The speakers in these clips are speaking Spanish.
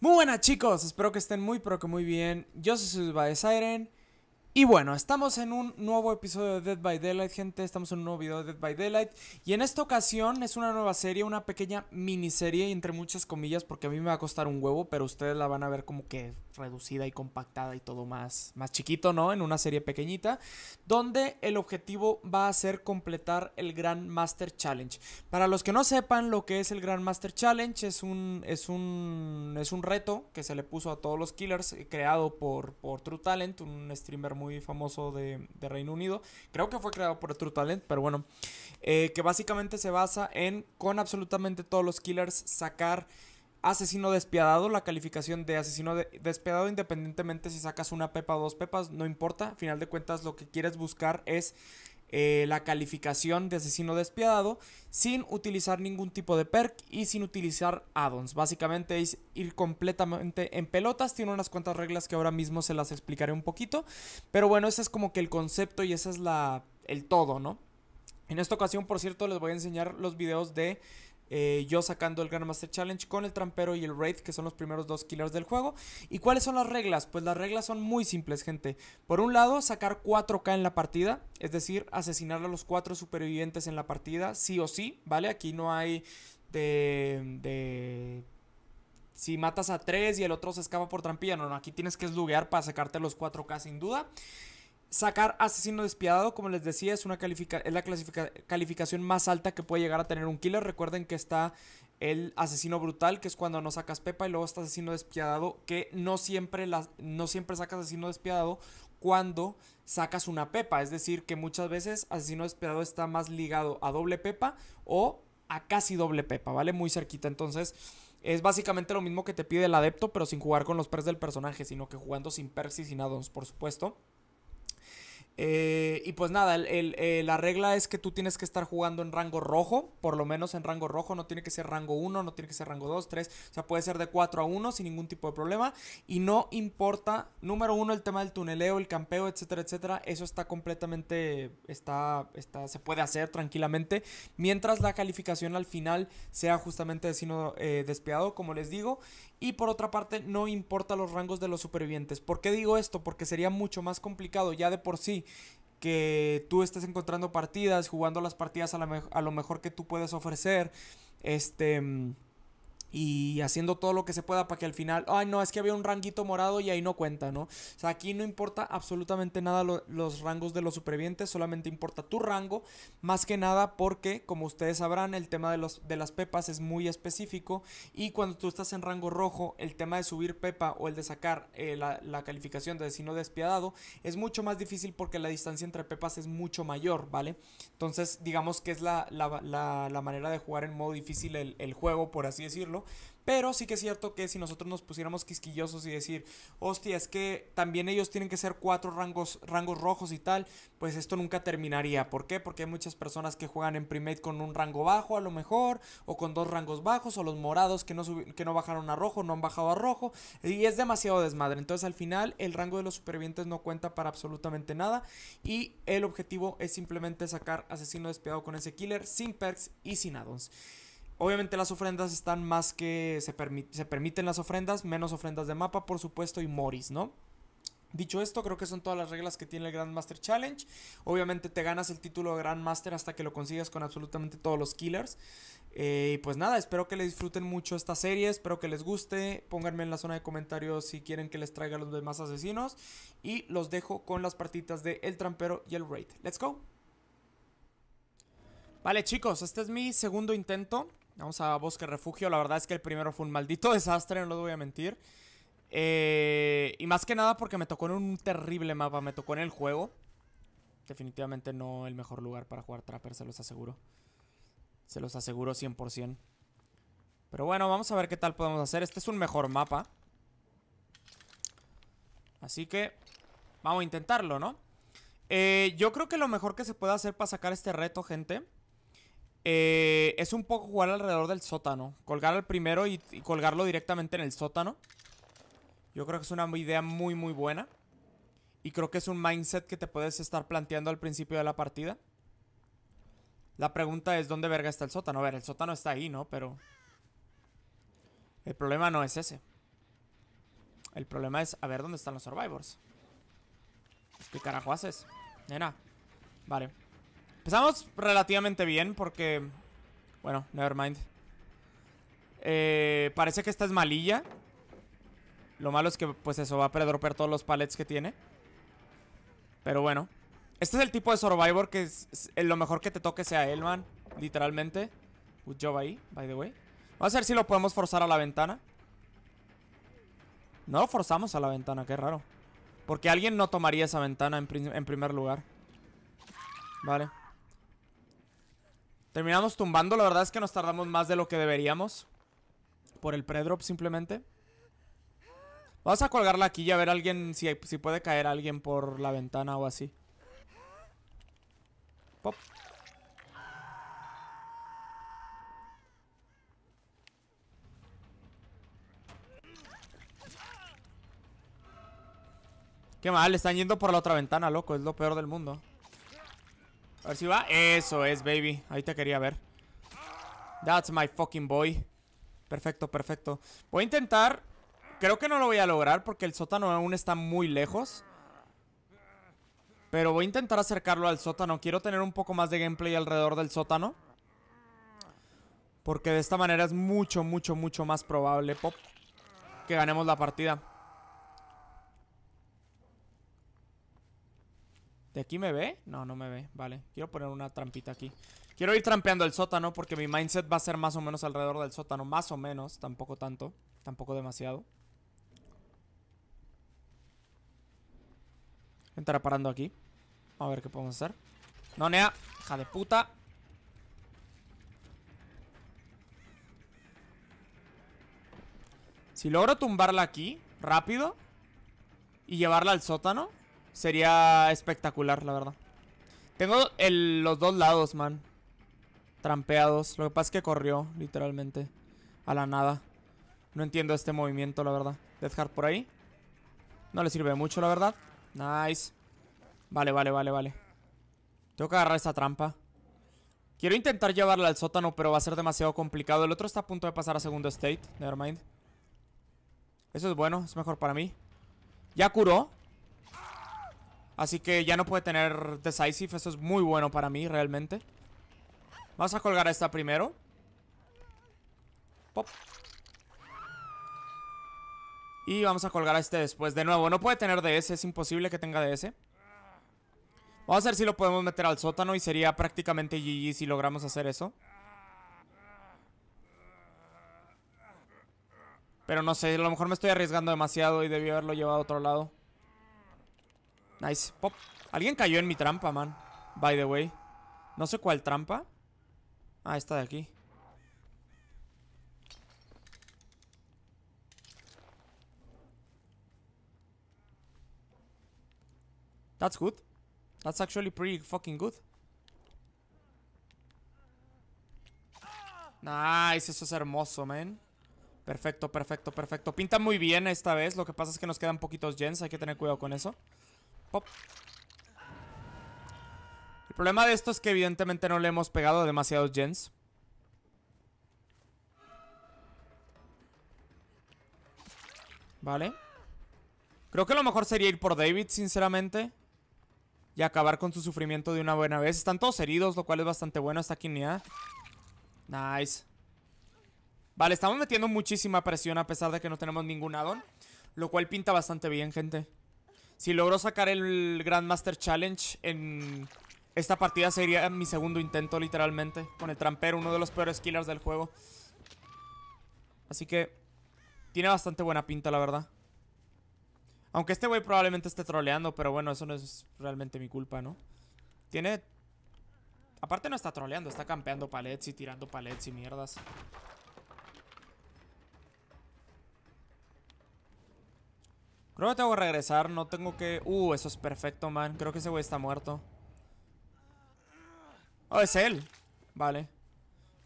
Muy buenas chicos, espero que estén muy pero que muy bien. Yo soy de Siren y bueno, estamos en un nuevo episodio de Dead by Daylight, gente. Estamos en un nuevo video de Dead by Daylight. Y en esta ocasión es una nueva serie, una pequeña miniserie, entre muchas comillas, porque a mí me va a costar un huevo, pero ustedes la van a ver como que reducida y compactada y todo más, más chiquito, ¿no? En una serie pequeñita, donde el objetivo va a ser completar el Grand Master Challenge. Para los que no sepan lo que es el Grand Master Challenge, es un, es un, es un reto que se le puso a todos los killers, eh, creado por, por True Talent, un streamer muy famoso de, Reino Unido. Creo que fue creado por True Talent, pero bueno. Eh, que básicamente se basa en, con absolutamente todos los killers, sacar asesino despiadado, la calificación de asesino despiadado, independientemente si sacas una pepa o dos pepas, no importa. Al final de cuentas, lo que quieres buscar es eh, la calificación de asesino despiadado sin utilizar ningún tipo de perk y sin utilizar addons. Básicamente es ir completamente en pelotas. Tiene unas cuantas reglas que ahora mismo se las explicaré un poquito. Pero bueno, ese es como que el concepto y ese es la, el todo, ¿no? En esta ocasión, por cierto, les voy a enseñar los videos de eh, yo sacando el Grandmaster Challenge con el Trampero y el Wraith, que son los primeros dos killers del juego. ¿Y cuáles son las reglas? Pues las reglas son muy simples, gente. Por un lado, sacar 4K en la partida, es decir, asesinar a los 4 supervivientes en la partida, sí o sí, ¿vale? Aquí no hay de... de si matas a 3 y el otro se escapa por trampilla, no, no, aquí tienes que slugear para sacarte los 4K sin duda. Sacar asesino despiadado, como les decía, es, una califica la calificación más alta que puede llegar a tener un killer. Recuerden que está el asesino brutal, que es cuando no sacas Pepa, y luego está asesino despiadado, que no siempre, no siempre sacas asesino despiadado cuando sacas una Pepa. Es decir, que muchas veces asesino despiadado está más ligado a doble Pepa o a casi doble Pepa, ¿vale? Muy cerquita. Entonces, es básicamente lo mismo que te pide el adepto, pero sin jugar con los pers del personaje, sino que jugando sin persis y sin addons, por supuesto. Eh, y pues nada, eh, la regla es que tú tienes que estar jugando en rango rojo, por lo menos en rango rojo, no tiene que ser rango 1, no tiene que ser rango 2, 3, o sea, puede ser de 4 a 1 sin ningún tipo de problema. Y no importa, número uno, el tema del tuneleo, el campeo, etcétera, etcétera, eso está completamente, está, está, se puede hacer tranquilamente, mientras la calificación al final sea justamente de sino eh, como les digo y por otra parte no importa los rangos de los supervivientes. ¿Por qué digo esto? Porque sería mucho más complicado ya de por sí que tú estés encontrando partidas, jugando las partidas a, a lo mejor que tú puedes ofrecer, este mm, y haciendo todo lo que se pueda para que al final, ay no, es que había un ranguito morado y ahí no cuenta, ¿no? O sea, aquí no importa absolutamente nada los rangos de los supervivientes, solamente importa tu rango, más que nada porque, como ustedes sabrán, el tema de, los, de las pepas es muy específico y cuando tú estás en rango rojo, el tema de subir pepa o el de sacar eh, la, calificación de vecino despiadado es mucho más difícil porque la distancia entre pepas es mucho mayor, ¿vale? Entonces, digamos que es la, manera de jugar en modo difícil el juego, por así decirlo. Pero sí que es cierto que si nosotros nos pusiéramos quisquillosos y decir, hostia, es que también ellos tienen que ser cuatro rangos, rangos rojos y tal, pues esto nunca terminaría. ¿Por qué? Porque hay muchas personas que juegan en primate con un rango bajo a lo mejor, o con dos rangos bajos, o los morados que no, que no bajaron a rojo, no han bajado a rojo, y es demasiado desmadre. Entonces al final el rango de los supervivientes no cuenta para absolutamente nada, y el objetivo es simplemente sacar asesino despiadado con ese killer sin perks y sin addons. Obviamente las ofrendas están más que se, permiten las ofrendas, menos ofrendas de mapa, por supuesto, y moris, ¿no? Dicho esto, creo que son todas las reglas que tiene el Grandmaster Challenge. Obviamente te ganas el título de Grandmaster hasta que lo consigas con absolutamente todos los killers. Eh, y pues nada, espero que les disfruten mucho esta serie, espero que les guste. Pónganme en la zona de comentarios si quieren que les traiga los demás asesinos. Y los dejo con las partitas de El Trampero y el Raid. ¡Let's go! Vale chicos, este es mi segundo intento. Vamos a Bosque Refugio. La verdad es que el primero fue un maldito desastre, no lo voy a mentir. Eh, y más que nada porque me tocó en un terrible mapa, me tocó en el juego. Definitivamente no el mejor lugar para jugar Trapper, se los aseguro. Se los aseguro 100%. Pero bueno, vamos a ver qué tal podemos hacer. Este es un mejor mapa. Así que vamos a intentarlo, ¿no? Eh, yo creo que lo mejor que se puede hacer para sacar este reto, gente eh, es un poco jugar alrededor del sótano. Colgar al primero y, y, colgarlo directamente en el sótano. Yo creo que es una idea muy, muy buena. Y creo que es un mindset que te puedes estar planteando al principio de la partida. La pregunta es, ¿dónde verga está el sótano? A ver, el sótano está ahí, ¿no? Pero... El problema no es ese. El problema es, a ver, ¿dónde están los survivors? ¿Qué carajo haces? Nena. Vale. Empezamos relativamente bien porque... Bueno, Nevermind eh, parece que esta es malilla. Lo malo es que, pues eso, va a predroper todos los palets que tiene. Pero bueno. Este es el tipo de Survivor que es, eh, lo mejor que te toque sea Elman Literalmente. Good job ahí, by the way. Vamos a ver si lo podemos forzar a la ventana. No lo forzamos a la ventana, qué raro. Porque alguien no tomaría esa ventana en primer lugar. Vale. Terminamos tumbando, la verdad es que nos tardamos más de lo que deberíamos. Por el pre-drop simplemente. Vamos a colgarla aquí y a ver alguien si, si puede caer alguien por la ventana o así. Pop. Qué mal, están yendo por la otra ventana, loco, es lo peor del mundo. A ver si va. Eso es, baby. Ahí te quería ver. That's my fucking boy. Perfecto, perfecto. Voy a intentar... Creo que no lo voy a lograr porque el sótano aún está muy lejos. Pero voy a intentar acercarlo al sótano. Quiero tener un poco más de gameplay alrededor del sótano. Porque de esta manera es mucho, mucho, mucho más probable, Pop, que ganemos la partida. ¿De aquí me ve? No, no me ve. Vale, quiero poner una trampita aquí. Quiero ir trampeando el sótano porque mi mindset va a ser más o menos alrededor del sótano. Más o menos, tampoco tanto. Tampoco demasiado. entrar parando aquí. A ver qué podemos hacer. No, Nea. Hija de puta. Si logro tumbarla aquí, rápido, y llevarla al sótano, Sería espectacular, la verdad. Tengo los dos lados, man. Trampeados. Lo que pasa es que corrió, literalmente. A la nada. No entiendo este movimiento, la verdad. Death por ahí. No le sirve mucho, la verdad. Nice. Vale, vale, vale, vale. Tengo que agarrar esta trampa. Quiero intentar llevarla al sótano, pero va a ser demasiado complicado. El otro está a punto de pasar a segundo state. Nevermind. Eso es bueno, es mejor para mí. Ya curó. Así que ya no puede tener Decisive. Eso es muy bueno para mí, realmente. Vamos a colgar a esta primero. Pop. Y vamos a colgar a este después. De nuevo, no puede tener DS. Es imposible que tenga DS. Vamos a ver si lo podemos meter al sótano. Y sería prácticamente GG si logramos hacer eso. Pero no sé, a lo mejor me estoy arriesgando demasiado y debí haberlo llevado a otro lado. Nice. Pop. Alguien cayó en mi trampa, man. By the way. No sé cuál trampa. Ah, esta de aquí. That's good. That's actually pretty fucking good. Nice, eso es hermoso, man. Perfecto, perfecto, perfecto. Pinta muy bien esta vez. Lo que pasa es que nos quedan poquitos gens. Hay que tener cuidado con eso. El problema de esto es que evidentemente no le hemos pegado demasiados gens. Vale. Creo que lo mejor sería ir por David, sinceramente. Y acabar con su sufrimiento de una buena vez. Están todos heridos, lo cual es bastante bueno. Está aquí Nia. Nice. Vale, estamos metiendo muchísima presión a pesar de que no tenemos ningún addon. Lo cual pinta bastante bien, gente. Si logro sacar el Grandmaster Challenge en esta partida sería mi segundo intento literalmente con el trampero, uno de los peores killers del juego. Así que tiene bastante buena pinta la verdad. Aunque este güey probablemente esté troleando, pero bueno, eso no es realmente mi culpa, ¿no? Tiene... Aparte no está troleando, está campeando palets y tirando palets y mierdas. Creo que tengo que regresar, no tengo que... Uh, eso es perfecto, man. Creo que ese güey está muerto. Oh, es él. Vale.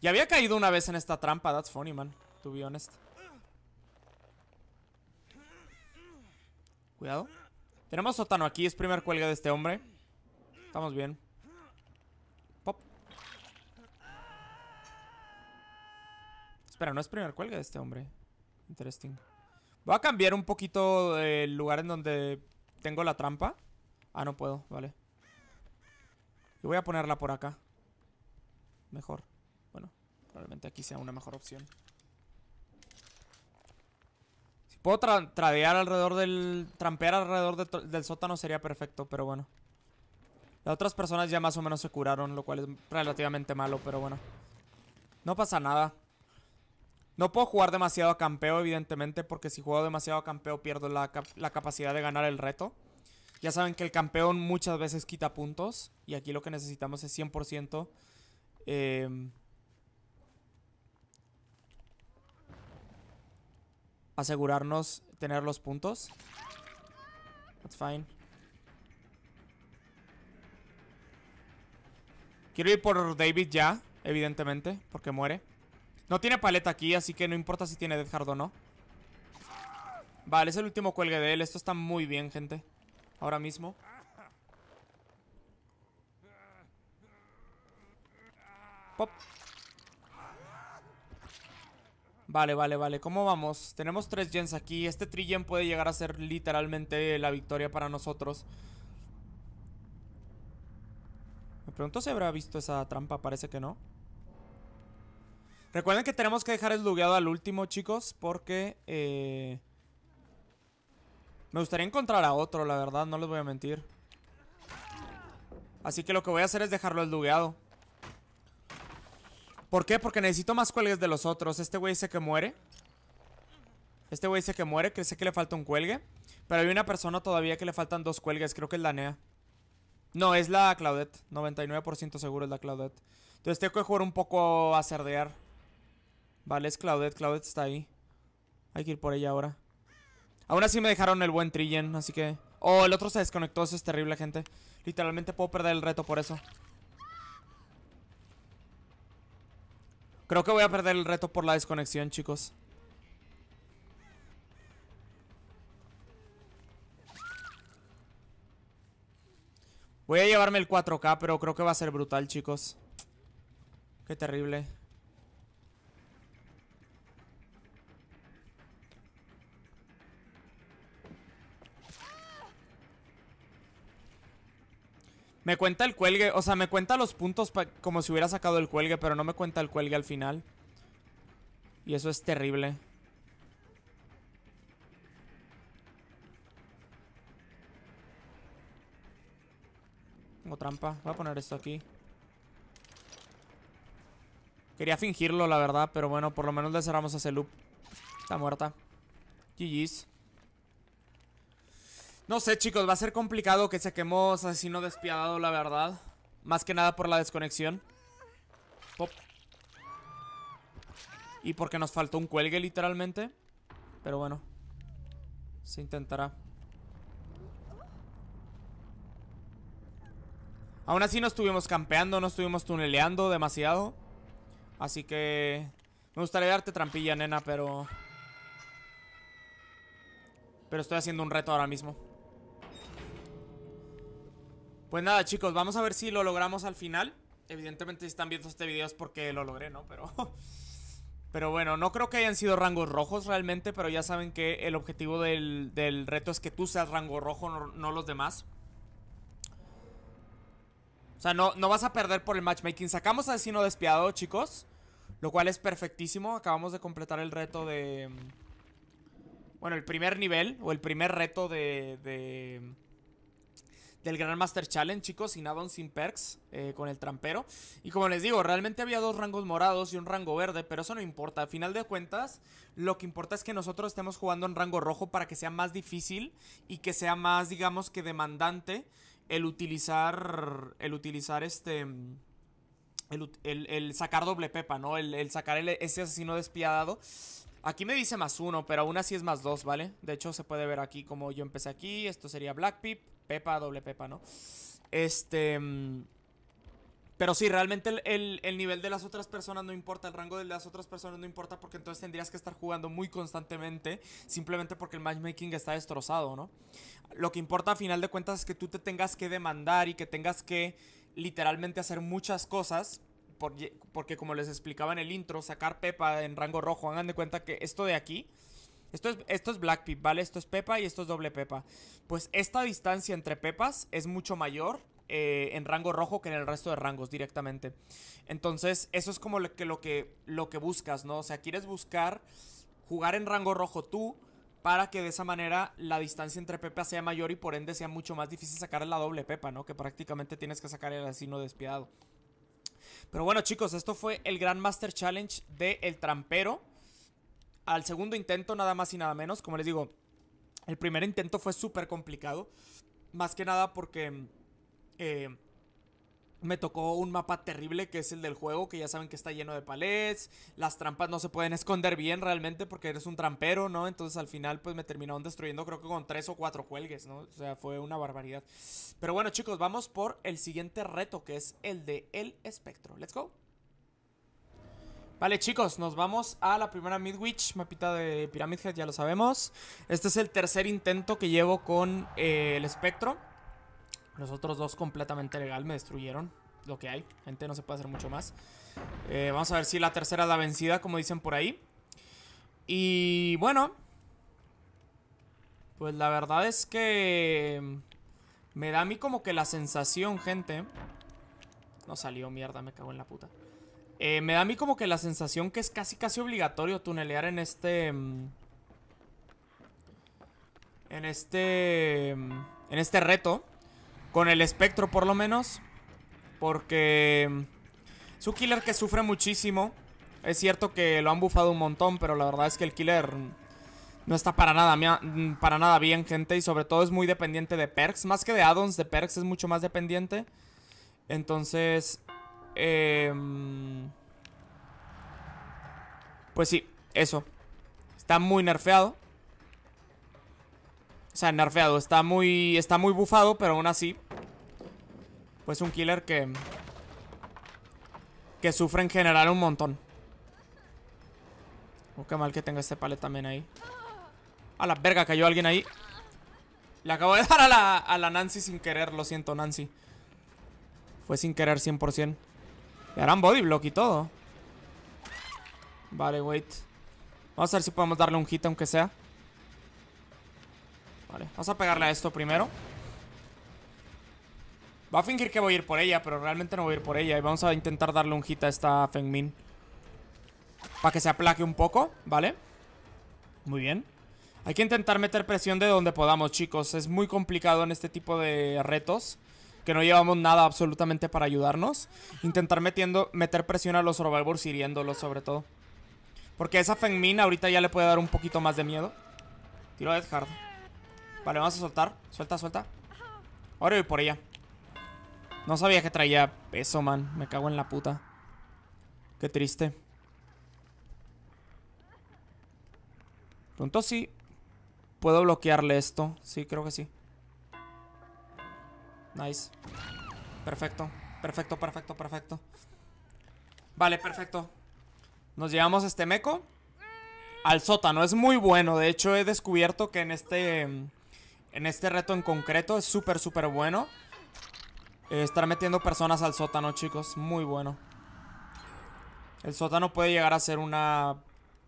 Ya había caído una vez en esta trampa. That's funny, man. To be honest. Cuidado. Tenemos sótano aquí. Es primer cuelga de este hombre. Estamos bien. Pop. Espera, no es primer cuelga de este hombre. Interesting. Voy a cambiar un poquito el lugar en donde tengo la trampa. Ah, no puedo, vale. Y voy a ponerla por acá. Mejor. Bueno, probablemente aquí sea una mejor opción. Si puedo alrededor del... Trampear alrededor del sótano sería perfecto, pero bueno. Las otras personas ya más o menos se curaron, lo cual es relativamente malo, pero bueno. No pasa nada. No puedo jugar demasiado a campeo, evidentemente, porque si juego demasiado a campeo pierdo la, capacidad de ganar el reto. Ya saben que el campeón muchas veces quita puntos. Y aquí lo que necesitamos es 100%. Eh, em, asegurarnos tener los puntos. That's fine. Quiero ir por David ya, evidentemente, porque muere. No tiene paleta aquí, así que no importa si tiene Death Hard o no. Vale, es el último cuelgue de él. Esto está muy bien, gente. Ahora mismo. Pop. Vale, vale, vale. ¿Cómo vamos? Tenemos tres gens aquí. Este trigen puede llegar a ser literalmente la victoria para nosotros. Me pregunto si habrá visto esa trampa. Parece que no. Recuerden que tenemos que dejar el lugueado al último, chicos, porque... Eh, me gustaría encontrar a otro, la verdad, no les voy a mentir. Así que lo que voy a hacer es dejarlo el lugueado. ¿Por qué? Porque necesito más cuelgues de los otros. Este güey dice que muere. Este güey dice que muere, que sé que le falta un cuelgue. Pero hay una persona todavía que le faltan dos cuelgues, creo que es la NEA. No, es la Claudette. 99% seguro es la Claudette. Entonces tengo que jugar un poco a cerdear. Vale, es Claudette. Claudette está ahí. Hay que ir por ella ahora. Aún así me dejaron el buen Trillen, así que... Oh, el otro se desconectó. Eso es terrible, gente. Literalmente puedo perder el reto por eso. Creo que voy a perder el reto por la desconexión, chicos. Voy a llevarme el 4K, pero creo que va a ser brutal, chicos. Qué terrible. Me cuenta el cuelgue, o sea, me cuenta los puntos como si hubiera sacado el cuelgue, pero no me cuenta el cuelgue al final. Y eso es terrible. Tengo trampa. Voy a poner esto aquí. Quería fingirlo, la verdad, pero bueno, por lo menos le cerramos ese loop. Está muerta. GG's. No sé, chicos, va a ser complicado que saquemos asesino despiadado, la verdad. Más que nada por la desconexión. Pop. Y porque nos faltó un cuelgue, literalmente. Pero bueno. Se intentará. Aún así no estuvimos campeando, no estuvimos tuneleando demasiado. Así que... Me gustaría darte trampilla, nena, pero... Pero estoy haciendo un reto ahora mismo. Pues nada chicos, vamos a ver si lo logramos al final Evidentemente si están viendo este video es porque lo logré, ¿no? Pero... Pero bueno, no creo que hayan sido rangos rojos realmente, pero ya saben que el objetivo del, reto es que tú seas rango rojo, no, los demás. O sea, no, no, vas a perder por el matchmaking. Sacamos a no Despiadado, chicos. Lo cual es perfectísimo. Acabamos de completar el reto de... Mm, bueno, el primer nivel, o el primer reto de del Grand Master Challenge, chicos, sin addons, sin perks, eh, con el trampero. Y como les digo, realmente había dos rangos morados y un rango verde, pero eso no importa. Al final de cuentas, lo que importa es que nosotros estemos jugando en rango rojo para que sea más difícil y que sea más, digamos, que demandante el utilizar, el utilizar este... El, sacar doble pepa, ¿no? El, el sacar ese asesino despiadado Aquí me dice más uno, pero aún así es más dos, ¿vale? De hecho, se puede ver aquí como yo empecé aquí. Esto sería Black Pip. Pepa, doble Pepa, ¿no? Este... Mm, pero sí, realmente el, nivel de las otras personas no importa, el rango de las otras personas no importa, porque entonces tendrías que estar jugando muy constantemente, simplemente porque el matchmaking está destrozado, ¿no? Lo que importa a final de cuentas es que tú te tengas que demandar y que tengas que literalmente hacer muchas cosas, porque, porque como les explicaba en el intro, sacar Pepa en rango rojo, hagan de cuenta que esto de aquí esto es, esto Black Pip, ¿vale? Esto es Pepa y esto es doble Pepa. Pues esta distancia entre Pepas es mucho mayor eh, en rango rojo que en el resto de rangos directamente. Entonces, eso es como lo que, lo que, lo que buscas, ¿no? O sea, quieres buscar jugar en rango rojo tú para que de esa manera la distancia entre pepas sea mayor y por ende sea mucho más difícil sacar la doble Pepa, ¿no? Que prácticamente tienes que sacar el asino despiadado. Pero bueno, chicos, esto fue el Grand Master Challenge de El Trampero al segundo intento, nada más y nada menos. Como les digo, el primer intento fue súper complicado. Más que nada porque eh, me tocó un mapa terrible que es el del juego, que ya saben que está lleno de palets. Las trampas no se pueden esconder bien realmente porque eres un trampero, ¿no? Entonces al final pues me terminaron destruyendo creo que con tres o cuatro cuelgues, ¿no? O sea, fue una barbaridad. Pero bueno chicos, vamos por el siguiente reto que es el de el espectro. Let's go. Vale, chicos, nos vamos a la primera Midwitch, mapita de Pyramid Head, ya lo sabemos. Este es el tercer intento que llevo con eh, el espectro. Los otros dos completamente legal, me destruyeron lo que hay. Gente, no se puede hacer mucho más. Eh, vamos a ver si la tercera es la vencida, como dicen por ahí. Y bueno, pues la verdad es que me da a mí como que la sensación, gente. No salió, mierda, me cago en la puta. Eh, me da a mí como que la sensación que es casi casi obligatorio tunelear en este... Mm, en este... Mm, en este reto. Con el espectro por lo menos. Porque... Mm, es un killer que sufre muchísimo. Es cierto que lo han bufado un montón, pero la verdad es que el killer no está para nada, para nada bien, gente. Y sobre todo es muy dependiente de perks. Más que de addons, de perks es mucho más dependiente. Entonces, Em, pues sí, eso. Está muy nerfeado. O sea, nerfeado. Está muy, está muy bufado, pero aún así. Pues un killer que... Que sufre en general un montón. Oh, qué mal que tenga este palet también ahí. A la verga, cayó alguien ahí. Le acabo de dar a la, a la Nancy sin querer. Lo siento, Nancy. Fue sin querer 100%. Le harán body block y todo. Vale, wait. Vamos a ver si podemos darle un hit aunque sea. Vale, vamos a pegarle a esto primero. Va a fingir que voy a ir por ella, pero realmente no voy a ir por ella. Y vamos a intentar darle un hit a esta Fengmin. Para que se aplaque un poco, ¿vale? Muy bien. Hay que intentar meter presión de donde podamos, chicos. Es muy complicado en este tipo de retos que no llevamos nada absolutamente para ayudarnos. Intentar metiendo, meter presión a los survivors hiriéndolos sobre todo. Porque esa femmina ahorita ya le puede dar un poquito más de miedo. Tiro a Edhard. Vale, vamos a soltar. Suelta, suelta. Ahora voy por ella. No sabía que traía peso man. Me cago en la puta. Qué triste. Pronto sí. ¿Puedo bloquearle esto? Sí, creo que sí. Nice. Perfecto, perfecto, perfecto, perfecto. Vale, perfecto. Nos llevamos este meco al sótano. Es muy bueno. De hecho, he descubierto que en este, en este reto en concreto es súper, súper bueno. Eh, estar metiendo personas al sótano, chicos. Muy bueno. El sótano puede llegar a ser una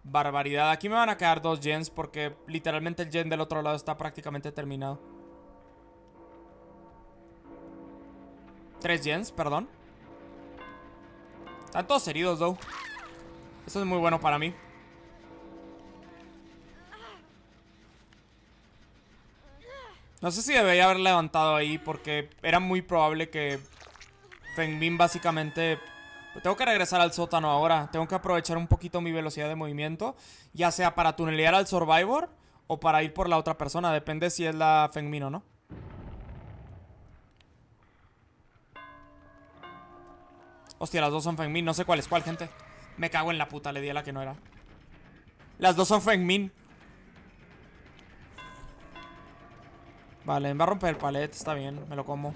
barbaridad. Aquí me van a quedar dos gens porque literalmente el gen del otro lado está prácticamente terminado. Tres gens, perdón Están todos heridos, though Eso es muy bueno para mí No sé si debería haber levantado ahí Porque era muy probable que Fengmin básicamente pues, tengo que regresar al sótano ahora. Tengo que aprovechar un poquito mi velocidad de movimiento. Ya sea para tunelear al Survivor o para ir por la otra persona. Depende si es la Fengmin o no. Hostia, las dos son Fengmin. No sé cuál es cuál, gente. Me cago en la puta, le di a la que no era. Las dos son Fengmin. Vale, me va a romper el palet. Está bien, me lo como.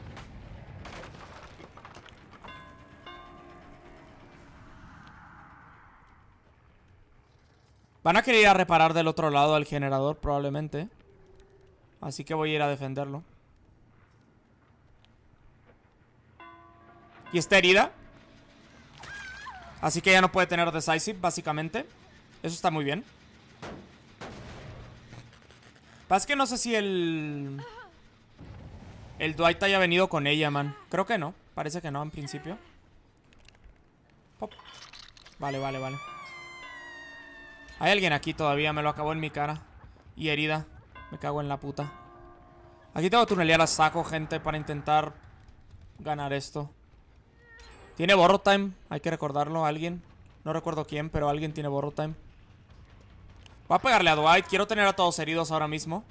Van a querer ir a reparar del otro lado al generador, probablemente. Así que voy a ir a defenderlo. ¿Y esta herida? Así que ya no puede tener Decisive, básicamente. Eso está muy bien. Pasa que no sé si el... El Dwight haya venido con ella, man. Creo que no. Parece que no, en principio. Vale, vale, vale. Hay alguien aquí todavía. Me lo acabó en mi cara. Y herida. Me cago en la puta. Aquí tengo que tunelear a saco, gente, para intentar ganar esto. Tiene borro time, hay que recordarlo a alguien. No recuerdo quién, pero alguien tiene borro time. Voy a pegarle a Dwight, quiero tener a todos heridos ahora mismo.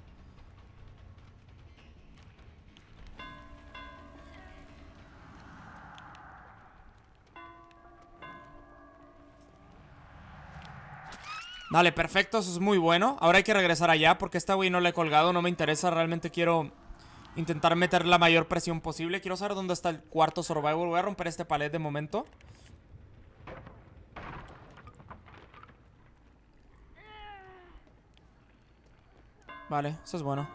Dale, perfecto, eso es muy bueno Ahora hay que regresar allá porque esta güey no la he colgado No me interesa, realmente quiero Intentar meter la mayor presión posible. Quiero saber dónde está el cuarto survival. Voy a romper este palet de momento. Vale, eso es bueno.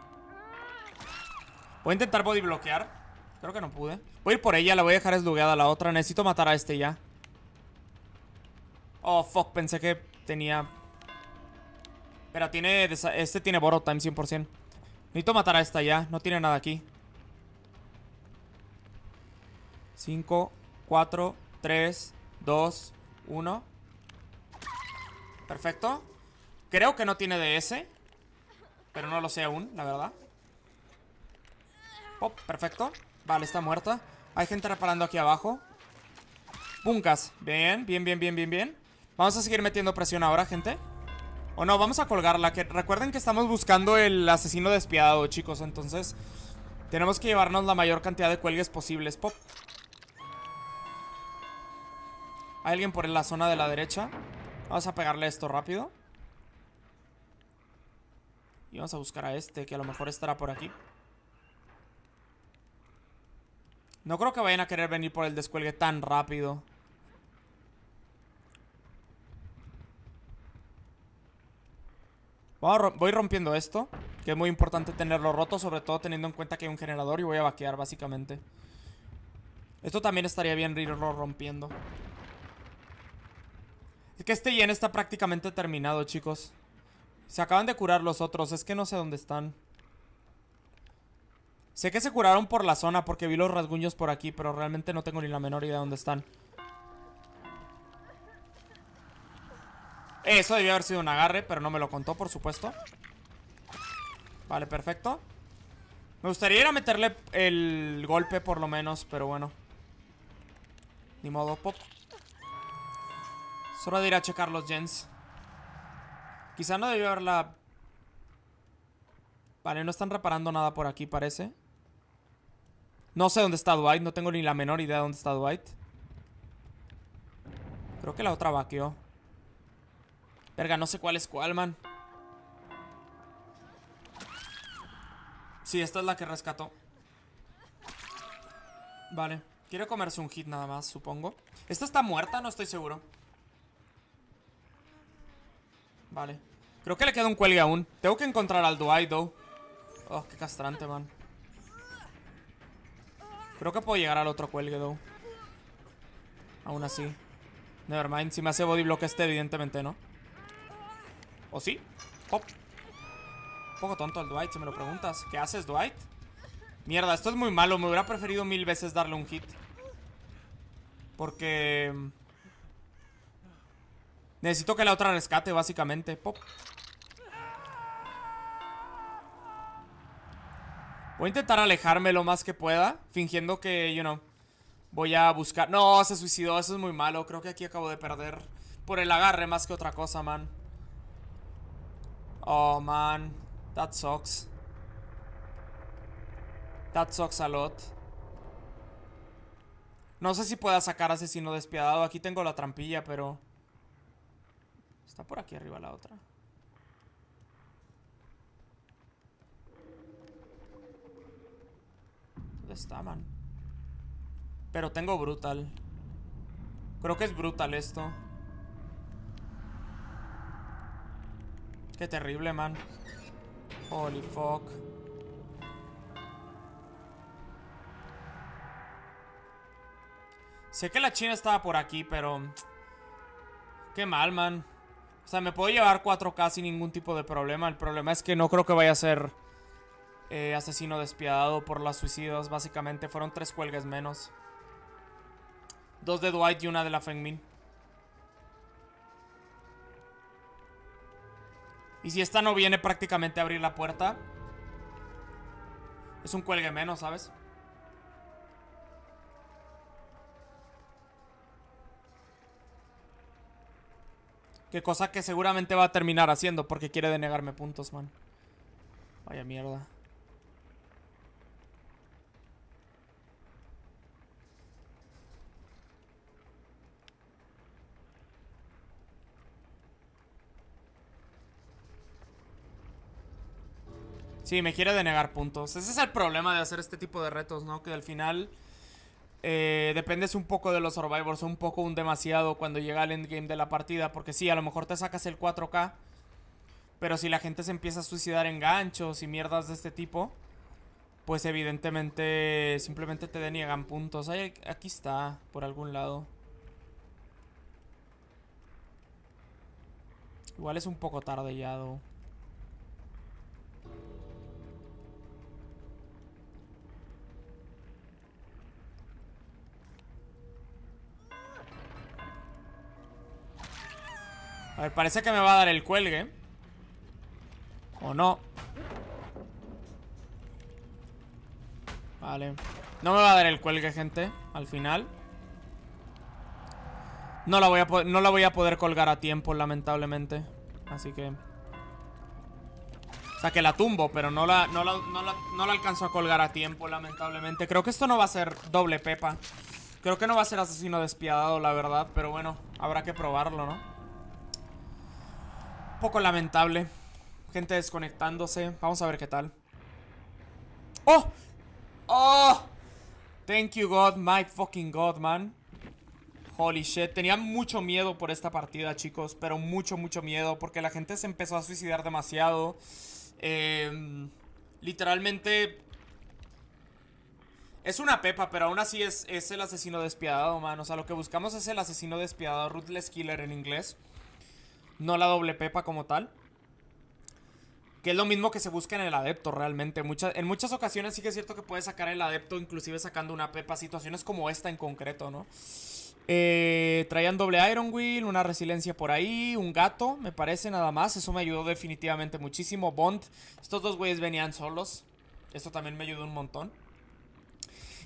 Voy a intentar body bloquear. Creo que no pude. Voy a ir por ella, la voy a dejar eslugueada a la otra. Necesito matar a este ya. Oh, fuck, pensé que tenía... Pero tiene... Este tiene borrow time 100%. Necesito matar a esta ya. No tiene nada aquí. 5, 4, 3, 2, 1. Perfecto. Creo que no tiene DS. Pero no lo sé aún, la verdad. Pop, perfecto. Vale, está muerta. Hay gente reparando aquí abajo. Buncas. Bien, bien, bien, bien, bien, bien. Vamos a seguir metiendo presión ahora, gente. O no, vamos a colgarla. Que recuerden que estamos buscando el asesino despiadado, chicos. Entonces, tenemos que llevarnos la mayor cantidad de cuelgues posibles. Pop. Hay alguien por la zona de la derecha. Vamos a pegarle esto rápido. Y vamos a buscar a este, que a lo mejor estará por aquí. No creo que vayan a querer venir por el descuelgue tan rápido. voy rompiendo esto, que es muy importante tenerlo roto, sobre todo teniendo en cuenta que hay un generador y voy a vaquear básicamente. Esto también estaría bien irlo rompiendo. Es que este yen está prácticamente terminado, chicos. Se acaban de curar los otros, es que no sé dónde están. Sé que se curaron por la zona porque vi los rasguños por aquí, pero realmente no tengo ni la menor idea de dónde están. Eso debió haber sido un agarre, pero no me lo contó, por supuesto. Vale, perfecto. Me gustaría ir a meterle el golpe, por lo menos, pero bueno. Ni modo, pop. Solo de ir a checar los gens. Quizá no debió haberla... Vale, no están reparando nada por aquí, parece. No sé dónde está Dwight, no tengo ni la menor idea de dónde está Dwight. Creo que la otra vaqueó. Verga, no sé cuál es cuál, man. Sí, esta es la que rescató. Vale. Quiere comerse un hit nada más, supongo. ¿Esta está muerta? No estoy seguro. Vale. Creo que le queda un cuelgue aún. Tengo que encontrar al Dwight, though. Oh, qué castrante, man. Creo que puedo llegar al otro cuelgue, though. Aún así. Nevermind. Si me hace body block este, evidentemente, ¿no? ¿O sí? Pop. Un poco tonto al Dwight, si me lo preguntas. ¿Qué haces, Dwight? Mierda, esto es muy malo. Me hubiera preferido mil veces darle un hit. Porque... Mm, necesito que la otra rescate, básicamente. Pop. Voy a intentar alejarme lo más que pueda, fingiendo que, you know, voy a buscar... No, se suicidó, eso es muy malo. Creo que aquí acabo de perder por el agarre más que otra cosa, man. Oh man, that sucks. That sucks a lot. No sé si pueda sacar asesino despiadado. Aquí tengo la trampilla, pero... Está por aquí arriba la otra. ¿Dónde está, man? Pero tengo brutal. Creo que es brutal esto. Qué terrible, man. Holy fuck. Sé que la China estaba por aquí, pero... Qué mal, man. O sea, me puedo llevar 4K sin ningún tipo de problema. El problema es que no creo que vaya a ser eh, asesino despiadado por las suicidas. Básicamente fueron tres cuelgues menos. Dos de Dwight y una de la Fengmin. Y si esta no viene prácticamente a abrir la puerta Es un cuelgue menos, ¿sabes? Qué cosa que seguramente va a terminar haciendo Porque quiere denegarme puntos, man Vaya mierda Sí, me quiere denegar puntos. Ese es el problema de hacer este tipo de retos, ¿no? Que al final eh, dependes un poco de los survivors, un poco un demasiado cuando llega el endgame de la partida. Porque sí, a lo mejor te sacas el 4K, pero si la gente se empieza a suicidar en ganchos y mierdas de este tipo, pues evidentemente simplemente te deniegan puntos. aquí está, por algún lado. Igual es un poco tarde A ver, parece que me va a dar el cuelgue. ¿O no? Vale. No me va a dar el cuelgue, gente, al final. No la voy a, no la voy a poder colgar a tiempo, lamentablemente. Así que... O sea, que la tumbo, pero no la, no la, no la, no la alcanzo a colgar a tiempo, lamentablemente. Creo que esto no va a ser doble pepa. Creo que no va a ser asesino despiadado, la verdad. Pero bueno, habrá que probarlo, ¿no? poco lamentable. Gente desconectándose. Vamos a ver qué tal. ¡Oh! ¡Oh! Thank you, God. My fucking God, man. Holy shit. Tenía mucho miedo por esta partida, chicos. Pero mucho, mucho miedo. Porque la gente se empezó a suicidar demasiado. Em, literalmente... Es una pepa, pero aún así es, es el asesino despiadado, man. O sea, lo que buscamos es el asesino despiadado. Ruthless Killer en inglés no la doble pepa como tal. Que es lo mismo que se busca en el adepto realmente. Muchas, en muchas ocasiones sí que es cierto que puedes sacar el adepto, inclusive sacando una pepa. Situaciones como esta en concreto, ¿no? Eh, traían doble Iron Wheel, una resiliencia por ahí, un gato, me parece nada más. Eso me ayudó definitivamente muchísimo. Bond, estos dos güeyes venían solos. Esto también me ayudó un montón.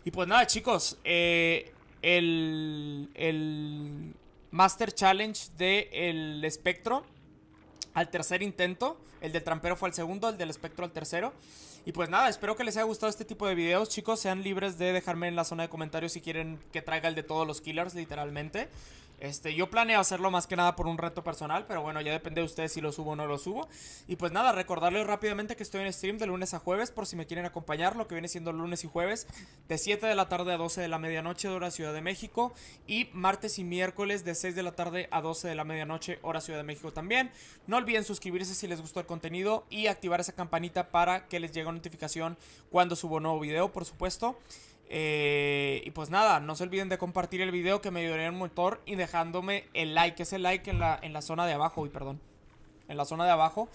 Y pues nada, chicos, eh, el, el, Master Challenge del el espectro al tercer intento. El del trampero fue al segundo, el del espectro al tercero. Y pues nada, espero que les haya gustado este tipo de videos, chicos. Sean libres de dejarme en la zona de comentarios si quieren que traiga el de todos los killers, literalmente. Este, yo planeo hacerlo más que nada por un reto personal, pero bueno, ya depende de ustedes si lo subo o no lo subo. Y pues nada, recordarles rápidamente que estoy en stream de lunes a jueves, por si me quieren acompañar, lo que viene siendo lunes y jueves, de 7 de la tarde a 12 de la medianoche, hora Ciudad de México, y martes y miércoles de 6 de la tarde a 12 de la medianoche, hora Ciudad de México también. No olviden suscribirse si les gustó el contenido y activar esa campanita para que les llegue una notificación cuando subo nuevo video, por supuesto. Eh, y pues nada, no se olviden de compartir el video que me ayudaría un motor y dejándome el like, ese like en la, en la zona de abajo, y perdón, en la zona de abajo.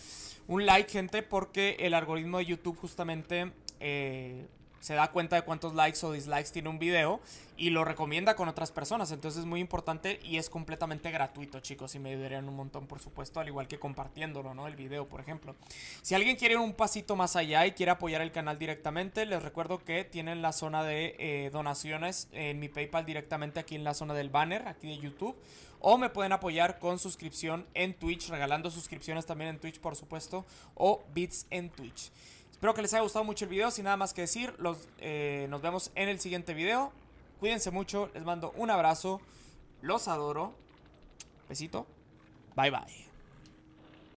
Un like, gente, porque el algoritmo de YouTube justamente eh, se da cuenta de cuántos likes o dislikes tiene un video y lo recomienda con otras personas. Entonces es muy importante y es completamente gratuito, chicos. Y me ayudarían un montón, por supuesto, al igual que compartiéndolo, ¿no? El video, por ejemplo. Si alguien quiere ir un pasito más allá y quiere apoyar el canal directamente, les recuerdo que tienen la zona de eh, donaciones en mi PayPal directamente aquí en la zona del banner, aquí de YouTube. O me pueden apoyar con suscripción en Twitch, regalando suscripciones también en Twitch, por supuesto, o bits en Twitch. Espero que les haya gustado mucho el video. Sin nada más que decir, los, eh, nos vemos en el siguiente video. Cuídense mucho. Les mando un abrazo. Los adoro. Besito. Bye bye.